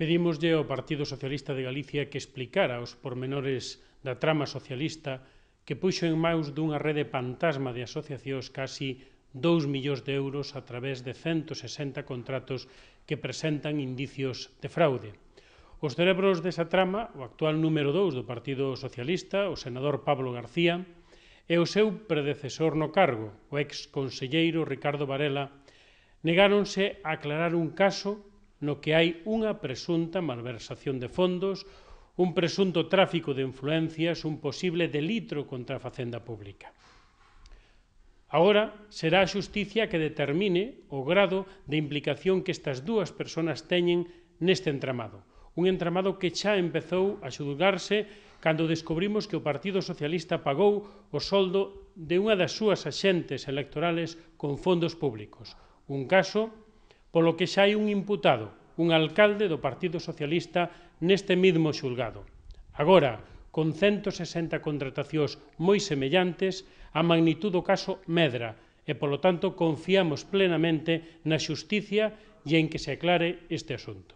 Pedímoslle ao Partido Socialista de Galicia que explicara os pormenores da trama socialista que puxo en maus dunha rede fantasma de asociacións casi 2 millóns de euros a través de 160 contratos que presentan indicios de fraude. Os cerebros desa trama, o actual número 2 do Partido Socialista, o senador Pablo García, e o seu predecesor no cargo, o ex conselleiro Ricardo Varela, negáronse a aclarar un caso no que hai unha presunta malversación de fondos, un presunto tráfico de influencias, un posible delitro contra a facenda pública. Agora será a xusticia que determine o grado de implicación que estas dúas persoas teñen neste entramado. Un entramado que xa empezou a xudgarse cando descubrimos que o Partido Socialista pagou o soldo de unha das súas axentes electorales con fondos públicos. Un caso polo que xa hai un imputado, un alcalde do Partido Socialista neste mismo xulgado. Agora, con 160 contratacións moi semellantes, a magnitud do caso medra e, polo tanto, confiamos plenamente na xusticia e en que se aclare este asunto.